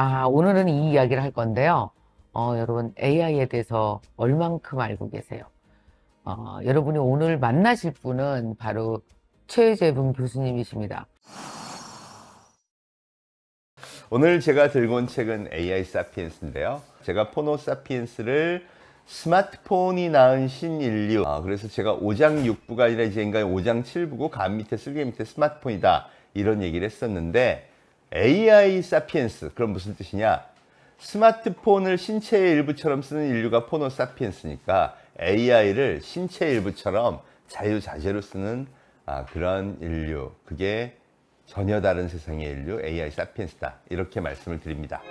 아, 오늘은 이 이야기를 할 건데요. 어, 여러분 AI에 대해서 얼만큼 알고 계세요? 어, 여러분이 오늘 만나실 분은 바로 최재분 교수님이십니다. 오늘 제가 들고 온 책은 AI 사피엔스인데요. 제가 포노 사피엔스를 스마트폰이 낳은 신인류 아, 그래서 제가 5장 6부가 아니라 이제인가 5장 7부고 간 밑에 쓸개 밑에 스마트폰이다 이런 얘기를 했었는데 AI 사피엔스 그럼 무슨 뜻이냐 스마트폰을 신체의 일부처럼 쓰는 인류가 포노 사피엔스니까 AI를 신체의 일부처럼 자유자재로 쓰는 아, 그런 인류 그게 전혀 다른 세상의 인류 AI 사피엔스다 이렇게 말씀을 드립니다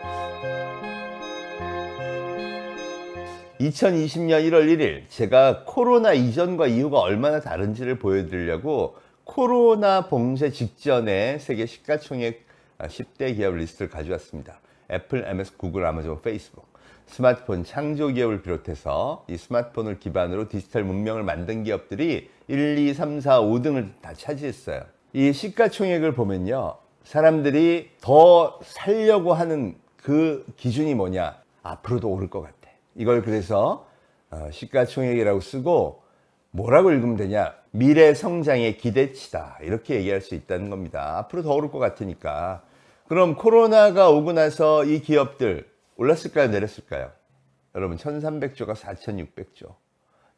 2020년 1월 1일 제가 코로나 이전과 이후가 얼마나 다른지를 보여드리려고 코로나 봉쇄 직전에 세계 시가총액 10대 아, 기업 리스트를 가져왔습니다. 애플, MS, 구글, 아마존, 페이스북. 스마트폰 창조 기업을 비롯해서 이 스마트폰을 기반으로 디지털 문명을 만든 기업들이 1, 2, 3, 4, 5등을 다 차지했어요. 이 시가총액을 보면요. 사람들이 더 살려고 하는 그 기준이 뭐냐. 앞으로도 오를 것 같아. 이걸 그래서 어, 시가총액이라고 쓰고 뭐라고 읽으면 되냐. 미래 성장의 기대치다. 이렇게 얘기할 수 있다는 겁니다. 앞으로 더 오를 것 같으니까. 그럼 코로나가 오고 나서 이 기업들 올랐을까요? 내렸을까요? 여러분 1300조가 4600조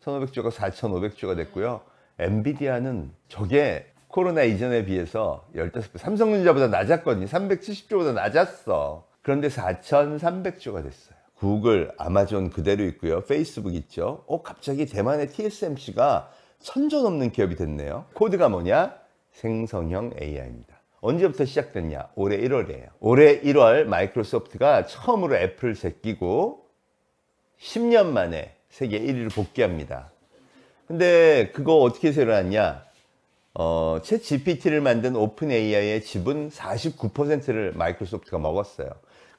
1500조가 4500조가 됐고요 엔비디아는 저게 코로나 이전에 비해서 15배 삼성전자보다 낮았거든요 370조보다 낮았어 그런데 4300조가 됐어요 구글, 아마존 그대로 있고요 페이스북 있죠 어 갑자기 대만의 TSMC가 천조 넘는 기업이 됐네요 코드가 뭐냐? 생성형 AI입니다 언제부터 시작됐냐? 올해 1월이에요. 올해 1월 마이크로소프트가 처음으로 애플을 제끼고 10년 만에 세계 1위를 복귀합니다. 근데 그거 어떻게 세일어났냐? 어, 챗 GPT를 만든 오픈 AI의 지분 49%를 마이크로소프트가 먹었어요.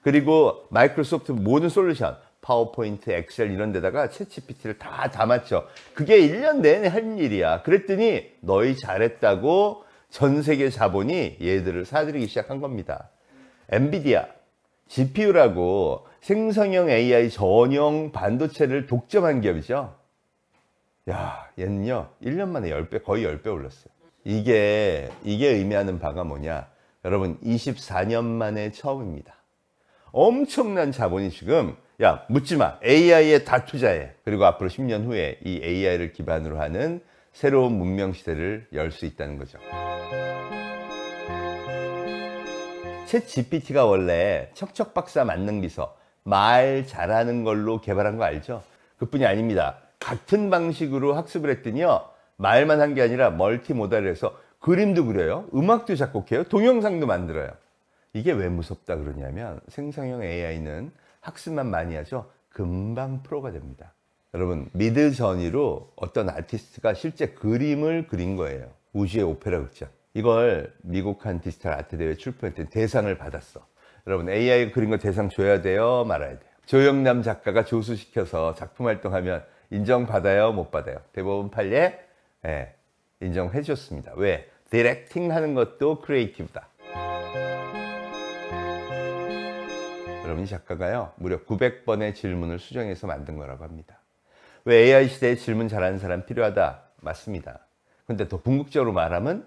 그리고 마이크로소프트 모든 솔루션, 파워포인트, 엑셀 이런 데다가 챗 GPT를 다 담았죠. 그게 1년 내내 할 일이야. 그랬더니 너희 잘했다고 전 세계 자본이 얘들을 사들이기 시작한 겁니다. 엔비디아, GPU라고 생성형 AI 전용 반도체를 독점한 기업이죠. 야, 얘는요. 1년 만에 10배, 거의 10배 올랐어요. 이게 이게 의미하는 바가 뭐냐? 여러분 24년 만에 처음입니다. 엄청난 자본이 지금 야 묻지마 AI에 다 투자해 그리고 앞으로 10년 후에 이 AI를 기반으로 하는 새로운 문명 시대를 열 수 있다는 거죠. 챗 GPT가 원래 척척박사 만능 비서 말 잘하는 걸로 개발한 거 알죠? 그뿐이 아닙니다. 같은 방식으로 학습을 했더니요. 말만 한 게 아니라 멀티모달해서 그림도 그려요. 음악도 작곡해요. 동영상도 만들어요. 이게 왜 무섭다 그러냐면 생성형 AI는 학습만 많이 하죠. 금방 프로가 됩니다. 여러분 미드 전이로 어떤 아티스트가 실제 그림을 그린 거예요. 우주의 오페라 극장. 이걸 미국한 디지털 아트 대회 출품했더 대상을 받았어. 여러분 AI 그린 거 대상 줘야 돼요, 말아야 돼요. 조영남 작가가 조수시켜서 작품 활동하면 인정받아요, 못 받아요. 대법원 판례 예, 인정해 줬습니다. 왜? 디렉팅 하는 것도 크리에이티브다. 여러분 이 작가가요 무려 900번의 질문을 수정해서 만든 거라고 합니다. 왜 AI 시대에 질문 잘하는 사람 필요하다? 맞습니다. 근데 더 궁극적으로 말하면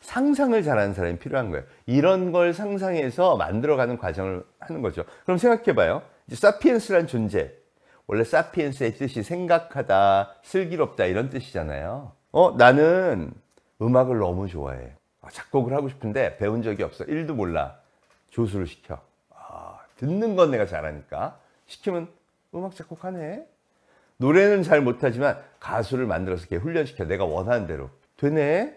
상상을 잘하는 사람이 필요한 거예요. 이런 걸 상상해서 만들어가는 과정을 하는 거죠. 그럼 생각해봐요. 사피엔스란 존재. 원래 사피엔스의 뜻이 생각하다, 슬기롭다 이런 뜻이잖아요. 어, 나는 음악을 너무 좋아해. 아, 작곡을 하고 싶은데 배운 적이 없어. 1도 몰라. 조수를 시켜. 아, 듣는 건 내가 잘하니까. 시키면 음악 작곡하네. 노래는 잘 못하지만 가수를 만들어서 이렇게 훈련시켜 내가 원하는 대로 되네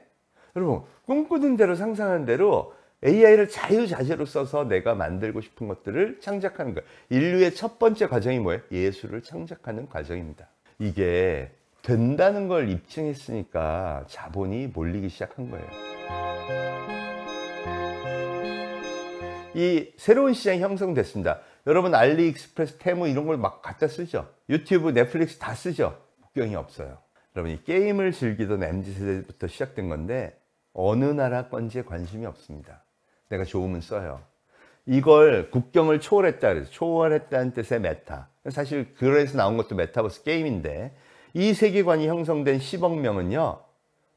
여러분 꿈꾸는 대로 상상하는 대로 AI를 자유자재로 써서 내가 만들고 싶은 것들을 창작하는 거예요 인류의 첫 번째 과정이 뭐예요? 예술을 창작하는 과정입니다 이게 된다는 걸 입증했으니까 자본이 몰리기 시작한 거예요 이 새로운 시장이 형성됐습니다 여러분 알리익스프레스, 테무 이런 걸 막 갖다 쓰죠. 유튜브, 넷플릭스 다 쓰죠. 국경이 없어요. 여러분 이 게임을 즐기던 MZ세대부터 시작된 건데 어느 나라 건지에 관심이 없습니다. 내가 좋으면 써요. 이걸 국경을 초월했다 그래서 초월했다는 뜻의 메타. 사실 그래서 나온 것도 메타버스 게임인데 이 세계관이 형성된 10억 명은요.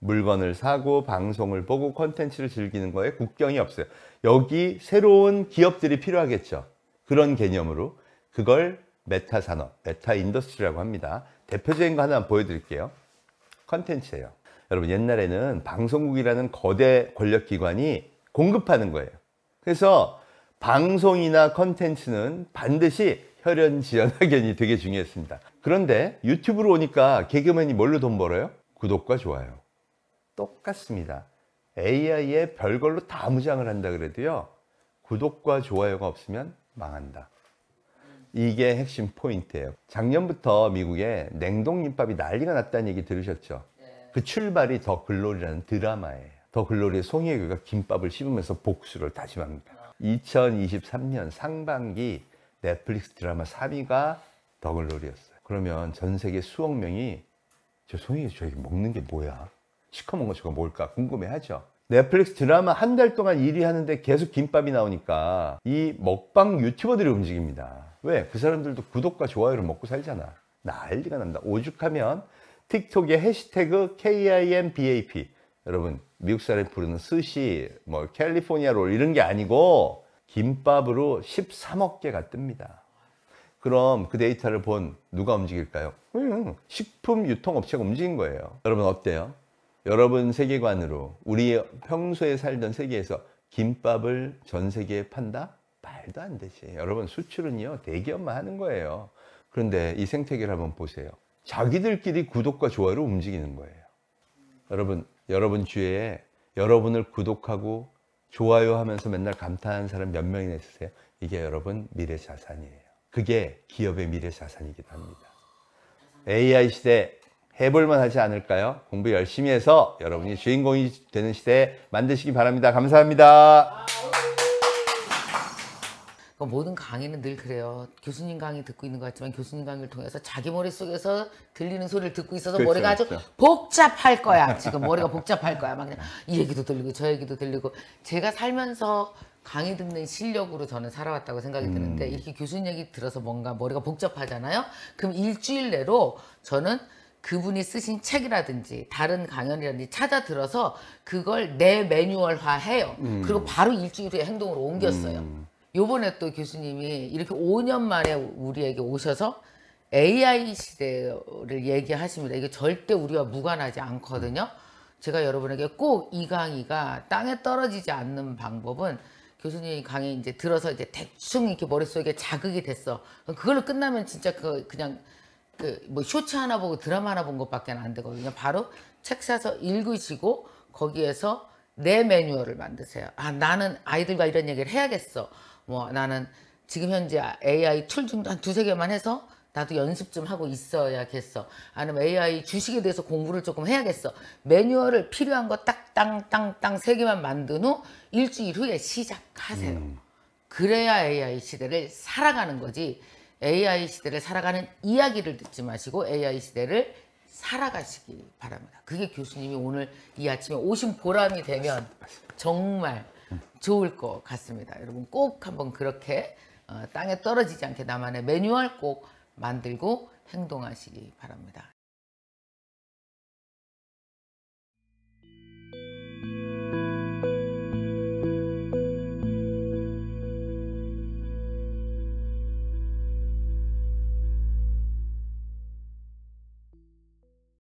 물건을 사고 방송을 보고 콘텐츠를 즐기는 거에 국경이 없어요. 여기 새로운 기업들이 필요하겠죠. 그런 개념으로 그걸 메타 산업, 메타 인더스트리라고 합니다. 대표적인 거 하나 보여드릴게요. 컨텐츠예요. 여러분 옛날에는 방송국이라는 거대 권력기관이 공급하는 거예요. 그래서 방송이나 컨텐츠는 반드시 혈연지연확연이 되게 중요했습니다. 그런데 유튜브로 오니까 개그맨이 뭘로 돈 벌어요? 구독과 좋아요. 똑같습니다. AI에 별걸로 다 무장을 한다 그래도요. 구독과 좋아요가 없으면 망한다. 이게 핵심 포인트예요. 작년부터 미국에 냉동김밥이 난리가 났다는 얘기 들으셨죠? 네. 그 출발이 더 글로리라는 드라마예요. 더 글로리의 송혜교가 김밥을 씹으면서 복수를 다짐합니다. 2023년 상반기 넷플릭스 드라마 3위가 더 글로리였어요. 그러면 전 세계 수억 명이 저 송혜교 저기 먹는 게 뭐야? 시커먼 거 저거 뭘까 궁금해하죠? 넷플릭스 드라마 한 달 동안 1위 하는데 계속 김밥이 나오니까 이 먹방 유튜버들이 움직입니다. 왜? 그 사람들도 구독과 좋아요를 먹고 살잖아. 난리가 납니다. 오죽하면 틱톡에 해시태그 KIMBAP 여러분 미국 사람이 부르는 스시, 뭐 캘리포니아 롤 이런 게 아니고 김밥으로 13억 개가 뜹니다. 그럼 그 데이터를 본 누가 움직일까요? 음, 식품 유통업체가 움직인 거예요. 여러분 어때요? 여러분 세계관으로 우리 평소에 살던 세계에서 김밥을 전 세계에 판다? 말도 안 되지. 여러분 수출은요 대기업만 하는 거예요. 그런데 이 생태계를 한번 보세요. 자기들끼리 구독과 좋아요로 움직이는 거예요. 여러분 여러분 주위에 여러분을 구독하고 좋아요 하면서 맨날 감탄하는 사람 몇 명이나 있으세요? 이게 여러분 미래 자산이에요. 그게 기업의 미래 자산이기도 합니다. AI 시대 해볼만 하지 않을까요? 공부 열심히 해서 여러분이 주인공이 되는 시대 에 만드시기 바랍니다. 감사합니다. 그 모든 강의는 늘 그래요. 교수님 강의 듣고 있는 것 같지만 교수님 강의를 통해서 자기 머릿속에서 들리는 소리를 듣고 있어서 그렇죠, 머리가 아주 그렇죠. 복잡할 거야. 지금 머리가 복잡할 거야. 막 그냥 이 얘기도 들리고 저 얘기도 들리고 제가 살면서 강의 듣는 실력으로 저는 살아왔다고 생각이 드는데 음. 이렇게 교수님 얘기 들어서 뭔가 머리가 복잡하잖아요. 그럼 일주일 내로 저는 그분이 쓰신 책이라든지 다른 강연이라든지 찾아 들어서 그걸 내 매뉴얼화해요. 음. 그리고 바로 일주일 후에 행동으로 옮겼어요. 음. 요번에 또 교수님이 이렇게 5년 만에 우리에게 오셔서 AI 시대를 얘기하십니다. 이게 절대 우리와 무관하지 않거든요. 제가 여러분에게 꼭 이 강의가 땅에 떨어지지 않는 방법은 교수님 이 강의 이제 들어서 이제 대충 이렇게 머릿속에 자극이 됐어. 그걸로 끝나면 진짜 그 그냥 그뭐 쇼츠 하나 보고 드라마 하나 본 것밖에 안 되거든요. 바로 책 사서 읽으시고 거기에서 내 매뉴얼을 만드세요. 아 나는 아이들과 이런 얘기를 해야겠어. 뭐 나는 지금 현재 AI 툴 중도 한 두세 개만 해서 나도 연습 좀 하고 있어야겠어. 아니면 AI 주식에 대해서 공부를 조금 해야겠어. 매뉴얼을 필요한 거딱 땅땅땅 세 개만 만든 후 일주일 후에 시작하세요. 음. 그래야 AI 시대를 살아가는 거지. AI 시대를 살아가는 이야기를 듣지 마시고 AI 시대를 살아가시기 바랍니다. 그게 교수님이 오늘 이 아침에 오신 보람이 되면 정말 좋을 것 같습니다. 여러분 꼭 한번 그렇게 어, 땅에 떨어지지 않게 나만의 매뉴얼 꼭 만들고 행동하시기 바랍니다.